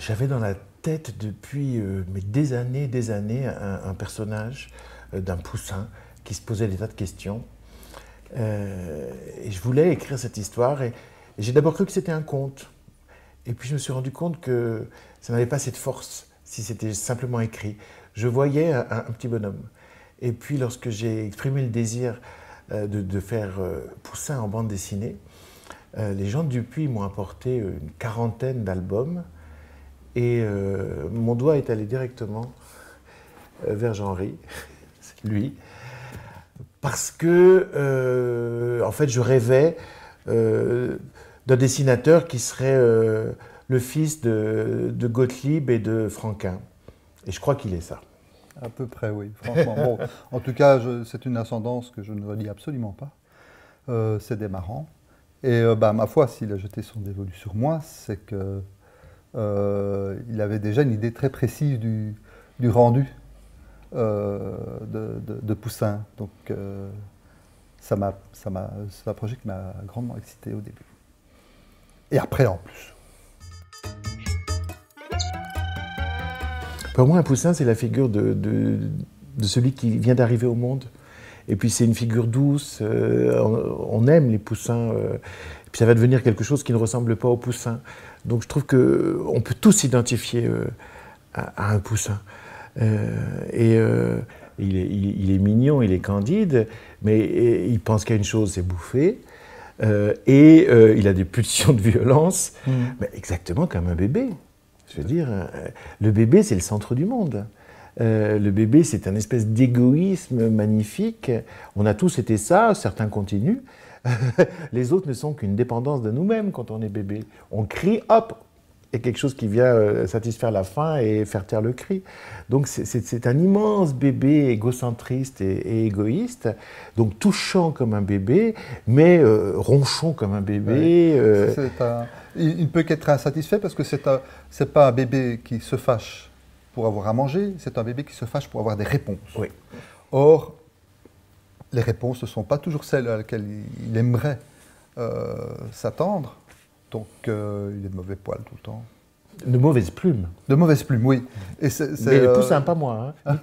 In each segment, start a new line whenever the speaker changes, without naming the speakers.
J'avais dans la tête depuis euh, des années, des années, un, personnage euh, d'un poussin qui se posait des tas de questions. Euh, et je voulais écrire cette histoire. Et, j'ai d'abord cru que c'était un conte. Et puis je me suis rendu compte que ça n'avait pas cette force si c'était simplement écrit. Je voyais un, petit bonhomme. Et puis lorsque j'ai exprimé le désir de, faire Poussin en bande dessinée, les gens du Dupuis m'ont apporté une quarantaine d'albums et euh, mon doigt est allé directement euh, vers Jean-Henri, lui, parce que, euh, en fait, je rêvais d'un dessinateur qui serait le fils de, Gottlieb et de Franquin. Et je crois qu'il est ça.
À peu près, oui, franchement. en tout cas, c'est une ascendance que je ne valide absolument pas. c'est démarrant. Et bah, ma foi, s'il a jeté son dévolu sur moi, c'est que euh, il avait déjà une idée très précise du, du rendu euh, de, de, Poussin. Donc euh, ça m'a, c'est un projet qui m'a grandement excité au début.
Et après en plus. Pour moi, un Poussin, c'est la figure de, de, celui qui vient d'arriver au monde. Et puis c'est une figure douce, on, aime les poussins, puis ça va devenir quelque chose qui ne ressemble pas au poussin. Donc je trouve qu'on peut tous s'identifier euh, à, un poussin. Euh, et euh, il, est, mignon, il est candide, mais il pense qu'à une chose, c'est bouffer. et il a des pulsions de violence, hmm. mais exactement comme un bébé. Je veux dire, le bébé, c'est le centre du monde. le bébé, c'est un espèce d'égoïsme magnifique. On a tous été ça, certains continuent, les autres ne sont qu'une dépendance de nous-mêmes quand on est bébé. On crie, hop, et quelque chose qui vient euh, satisfaire la faim et faire taire le cri. Donc c'est un immense bébé égocentriste et, égoïste, donc touchant comme un bébé, mais euh, ronchon comme un bébé. Euh.
Il ne peut qu'être insatisfait parce que c'est n'est pas un bébé qui se fâche pour avoir à manger, c'est un bébé qui se fâche pour avoir des réponses. Oui. Or, les réponses ne sont pas toujours celles à laquelle il aimerait euh, s'attendre. Donc, euh, il est de mauvais poil tout le temps. De mauvaise plumes. De mauvaises plumes, oui. Et c'est, Mais les euh, poussins, pas moi.
Hein,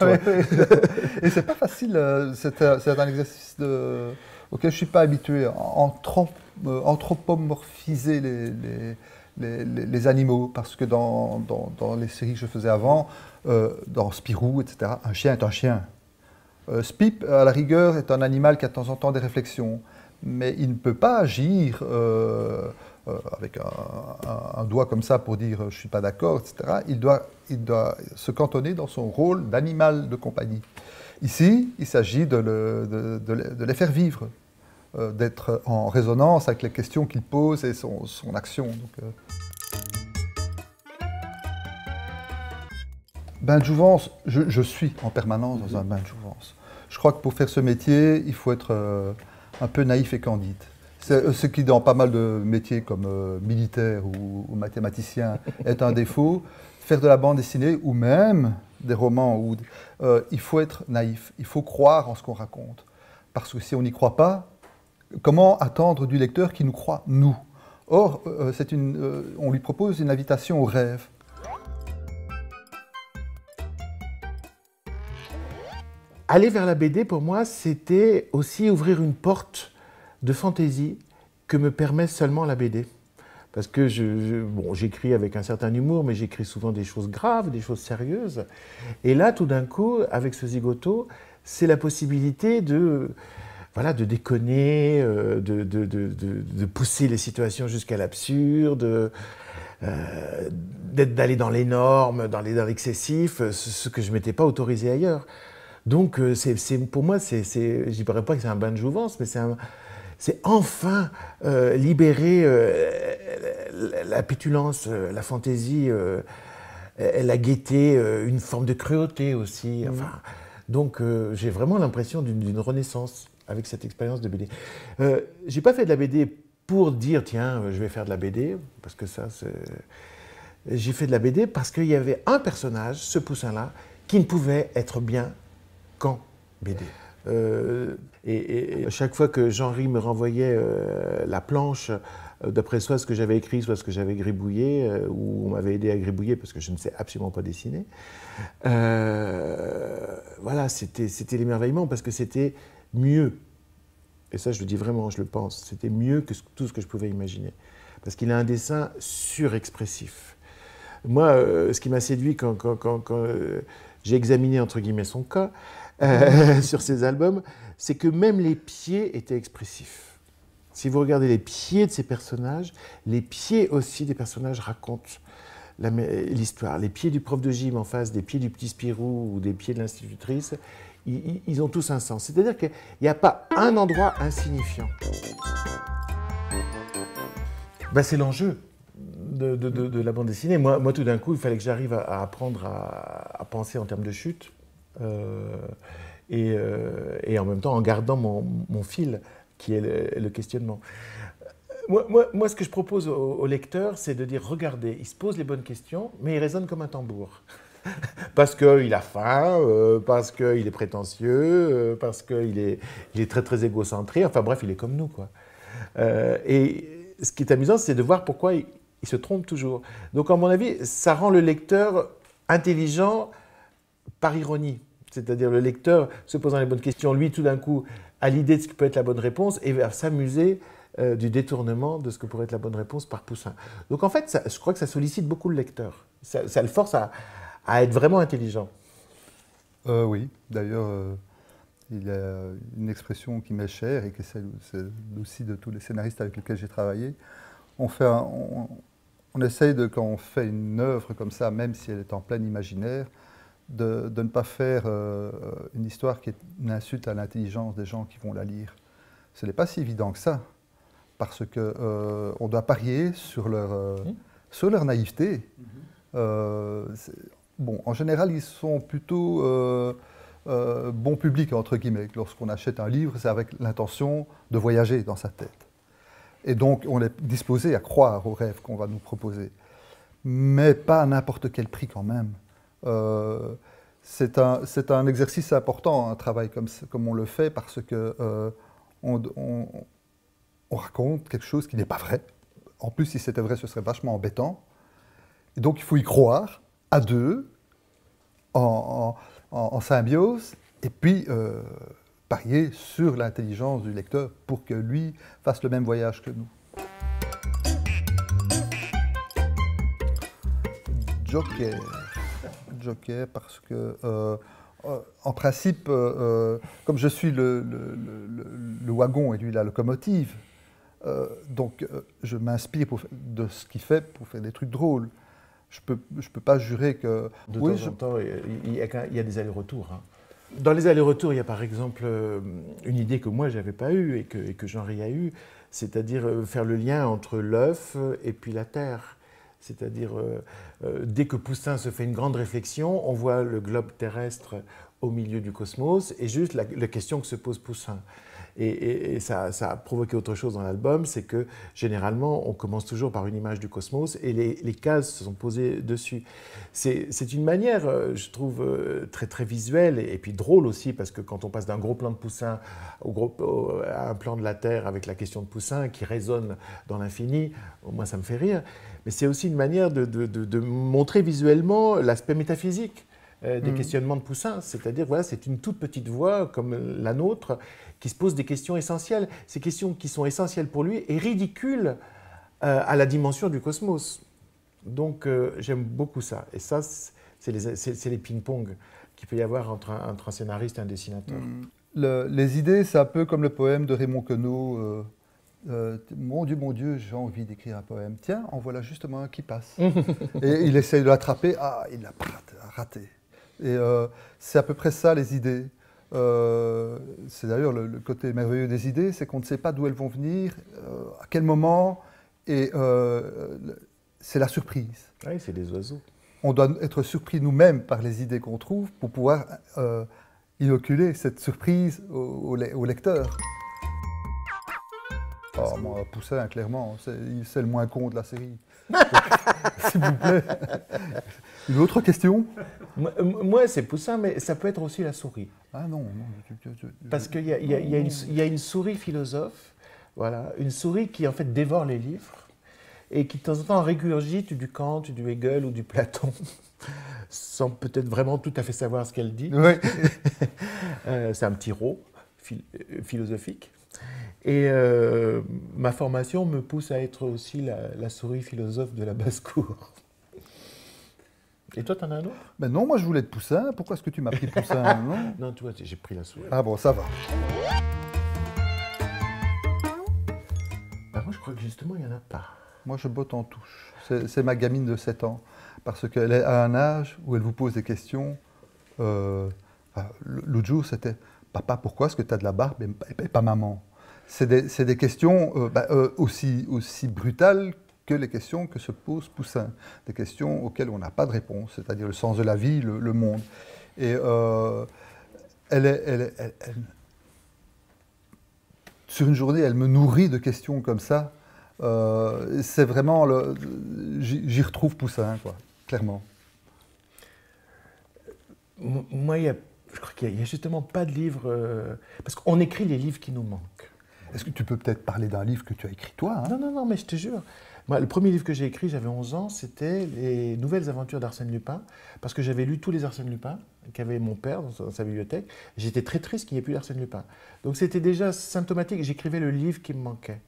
et c'est pas facile. C'est, un exercice de... auquel je ne suis pas habitué. Anthropomorphiser les, animaux, parce que dans, les séries que je faisais avant, dans Spirou, etc., un chien est un chien. Euh, Spip, à la rigueur, est un animal qui a de temps en temps des réflexions, mais il ne peut pas agir euh, euh, avec un, doigt comme ça pour dire je ne suis pas d'accord, etc. Il doit, il doit se cantonner dans son rôle d'animal de compagnie. Ici, il s'agit de, de, les faire vivre, d'être en résonance avec les questions qu'il pose et son, action. Bain de jouvence, je, suis en permanence dans un bain de jouvence. Je crois que pour faire ce métier, il faut être euh, un peu naïf et candide. Euh, ce qui, dans pas mal de métiers comme euh, militaire ou, mathématicien, est un défaut. Faire de la bande dessinée ou même des romans, ou, il faut être naïf, il faut croire en ce qu'on raconte. Parce que si on n'y croit pas, comment attendre du lecteur qui nous croit, nous Or, c'est une, on lui propose une invitation au rêve.
Aller vers la BD, pour moi, c'était aussi ouvrir une porte de fantaisie que me permet seulement la BD. Parce que bon, j'écris avec un certain humour, mais j'écris souvent des choses graves, des choses sérieuses. Et là, tout d'un coup, avec ce zigoto, c'est la possibilité de, voilà, de déconner, euh, de, pousser les situations jusqu'à l'absurde. Euh, d'aller dans les normes, dans l'excessif, ce, ce que je ne m'étais pas autorisé ailleurs. Donc, euh, c'est, pour moi, c'est, je ne dirais pas que c'est un bain de jouvence, mais c'est c'est enfin euh, libérer euh, la pétulance, la fantaisie, elle a guetté une forme de cruauté aussi. Mm. donc j'ai vraiment l'impression d'une renaissance avec cette expérience de BD. j'ai pas fait de la BD pour dire tiens je vais faire de la BD parce que ça c'est j'ai fait de la BD parce qu'il y avait un personnage, ce poussin là, qui ne pouvait être bien quand BD euh, et, à chaque fois que Jean-Ry me renvoyait euh, la planche, euh, d'après soit ce que j'avais écrit, soit ce que j'avais gribouillé, ou on m'avait aidé à gribouiller parce que je ne sais absolument pas dessiner, voilà, c'était l'émerveillement parce que c'était mieux. Et ça, je le dis vraiment, je le pense, c'était mieux que tout ce que je pouvais imaginer. Parce qu'il a un dessin surexpressif. Moi, euh, ce qui m'a séduit quand, euh, j'ai examiné, entre guillemets, son cas euh, sur ses albums, c'est que même les pieds étaient expressifs. Si vous regardez les pieds de ces personnages, les pieds aussi des personnages racontent l'histoire. Les pieds du prof de gym en face des pieds du petit Spirou ou des pieds de l'institutrice, ils, ils, ont tous un sens. C'est-à-dire qu'il n'y a pas un endroit insignifiant. Bah, c'est l'enjeu de, la bande dessinée. Moi, tout d'un coup, il fallait que j'arrive à, apprendre à, penser en termes de chute. Euh, euh, et, en même temps, en gardant mon, fil, qui est le, questionnement. Euh, moi, ce que je propose au, lecteur, c'est de dire regardez, il se pose les bonnes questions, mais il résonne comme un tambour. parce qu'il a faim, parce qu'il est prétentieux, parce qu'il est, il très très égocentré. Enfin bref, il est comme nous. quoi. et ce qui est amusant, c'est de voir pourquoi se trompe toujours. Donc, à mon avis, ça rend le lecteur intelligent par ironie. C'est-à-dire le lecteur se posant les bonnes questions, lui tout d'un coup à l'idée de ce qui peut être la bonne réponse et va s'amuser euh, du détournement de ce que pourrait être la bonne réponse par Poussin. Donc en fait, je crois que ça sollicite beaucoup le lecteur. Ça, le force à, être vraiment intelligent. Euh, oui, d'ailleurs,
euh, il y a une expression qui m'est chère et qui est celle aussi de tous les scénaristes avec lesquels j'ai travaillé. On fait, un, on essaye de, quand on fait une œuvre comme ça, même si elle est en plein imaginaire, de, ne pas faire euh, euh, une histoire qui est une insulte à l'intelligence des gens qui vont la lire. Ce n'est pas si évident que ça, parce qu'on euh, doit parier sur leur, sur leur naïveté. Mm-hmm. bon, en général, ils sont plutôt bon public, entre guillemets. Lorsqu'on achète un livre, c'est avec l'intention de voyager dans sa tête. Et donc, on est disposé à croire aux rêves qu'on va nous proposer. Mais pas à n'importe quel prix quand même. Euh, c'est un, un, exercice important, un travail comme, comme on le fait, parce que euh, on, raconte quelque chose qui n'est pas vrai. En plus, si c'était vrai, ce serait vachement embêtant. Et donc, il faut y croire, à deux, en, symbiose, et puis... Euh, parier sur l'intelligence du lecteur pour que lui fasse le même voyage que nous. Joker. Joker parce que, euh, euh, en principe, euh, comme je suis le, wagon et lui la locomotive, donc je m'inspire de ce qu'il fait pour faire des trucs drôles. Je ne
peux, pas jurer que... De temps il y a, des allers-retours. Hein. Dans les allers-retours, il y a par exemple euh, une idée que moi, je n'avais pas eue et que, jean a eue, c'est-à-dire euh, faire le lien entre l'œuf et puis la terre. C'est-à-dire, euh, dès que Poussin se fait une grande réflexion, on voit le globe terrestre au milieu du cosmos et juste la question que se pose Poussin. Et, ça, a provoqué autre chose dans l'album, c'est que généralement, on commence toujours par une image du cosmos et les, cases se sont posées dessus. C'est une manière, euh, je trouve, euh, très très visuelle et, puis drôle aussi, parce que quand on passe d'un gros plan de Poussin à un plan de la Terre avec la question de Poussin qui résonne dans l'infini, au moins ça me fait rire. Mais c'est aussi une manière de, montrer visuellement l'aspect métaphysique euh, des mmh. questionnements de Poussin. C'est-à-dire, voilà, c'est une toute petite voix comme la nôtre qui se pose des questions essentielles, ces questions qui sont essentielles pour lui et ridicules euh, à la dimension du cosmos. Donc euh, j'aime beaucoup ça. Et ça, c'est les, ping-pong qu'il peut y avoir entre un, scénariste et un dessinateur.
Mm. les idées, c'est un peu comme le poème de Raymond Queneau. Euh, mon Dieu, mon Dieu, j'ai envie d'écrire un poème. Tiens, en voilà justement un qui passe. et il essaye de l'attraper. Ah, il l'a raté. Et c'est à peu près ça, les idées. Euh, c'est d'ailleurs le, côté merveilleux des idées, c'est qu'on ne sait pas d'où elles vont venir, euh, à quel moment, et euh, c'est la surprise. Ah oui, c'est les oiseaux. On doit être surpris nous-mêmes par les idées qu'on trouve pour pouvoir inoculer cette surprise au, lecteur. Poussin, oh, clairement, c'est le moins con de la série.
S'il vous plaît. Une autre question euh, Moi, c'est Poussin, mais ça peut être aussi la souris. Ah non, non Parce qu'il y, a une souris philosophe, voilà, une souris qui en fait dévore les livres et qui de temps en temps régurgite du Kant, du Hegel ou du Platon, sans peut-être vraiment tout à fait savoir ce qu'elle dit. Euh, c'est un petit rot euh, philosophique. Et euh, ma formation me pousse à être aussi la, souris philosophe de la basse-cour. Et toi, t'en as un autre Ben non, moi je voulais être Poussin. Pourquoi est-ce que tu m'as pris Poussin Non, non toi, j'ai pris la souris. Ah bon, ça va. Ben, moi, je crois que justement, il n'y en a
pas. Moi, je botte en touche. C'est ma gamine de 7 ans. Parce qu'elle est à un âge où elle vous pose des questions. Euh, l'autre jour, c'était Papa, pourquoi est-ce que tu as de la barbe et pas maman c'est des, questions euh, bah, euh, aussi, brutales que les questions que se pose Poussin, des questions auxquelles on n'a pas de réponse, c'est-à-dire le sens de la vie, le, monde. Et euh, elle, est, sur une journée, elle me nourrit de questions comme ça. c'est vraiment, j'y retrouve Poussin, quoi,
clairement. Moi, je crois qu'il n'y a, justement pas de livre. parce qu'on écrit les livres qui nous manquent. Est-ce que tu peux peut-être parler d'un livre que tu as écrit toi hein Non, non, non, mais je te jure. Moi, le premier livre que j'ai écrit, j'avais 11 ans, c'était Les Nouvelles Aventures d'Arsène Lupin, parce que j'avais lu tous les Arsène Lupin qu'avait mon père dans sa, bibliothèque. J'étais très triste qu'il n'y ait plus d'Arsène Lupin. Donc c'était déjà symptomatique, j'écrivais le livre qui me manquait.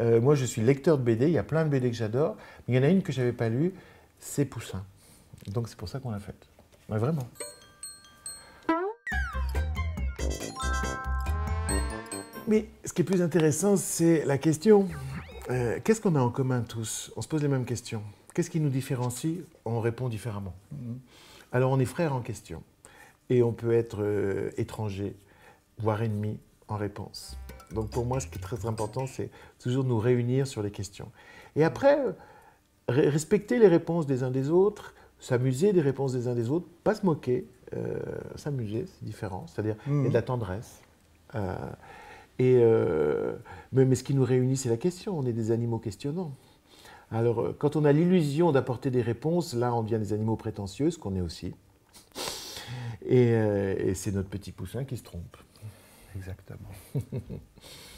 Euh, moi, je suis lecteur de BD, il y a plein de BD que j'adore, mais il y en a une que je n'avais pas lue, c'est Poussin. Donc c'est pour ça qu'on l'a faite. vraiment. Mais ce qui est plus intéressant, c'est la question. Euh, qu'est-ce qu'on a en commun tous On se pose les mêmes questions. Qu'est-ce qui nous différencie On répond différemment. Mhm. Alors on est frères en question. Et on peut être euh, étranger, voire ennemi en réponse. Donc pour moi, ce qui est très important, c'est toujours nous réunir sur les questions. Et après, respecter les réponses des uns des autres, s'amuser des réponses des uns des autres, pas se moquer, euh, s'amuser, c'est différent. C'est-à-dire, il y a de la mhm. tendresse. Et, euh, mais, ce qui nous réunit, c'est la question. On est des animaux questionnants. Alors, euh, quand on a l'illusion d'apporter des réponses, là, on devient des animaux prétentieux, ce qu'on est aussi. et euh, c'est notre petit poussin qui se trompe. Exactement.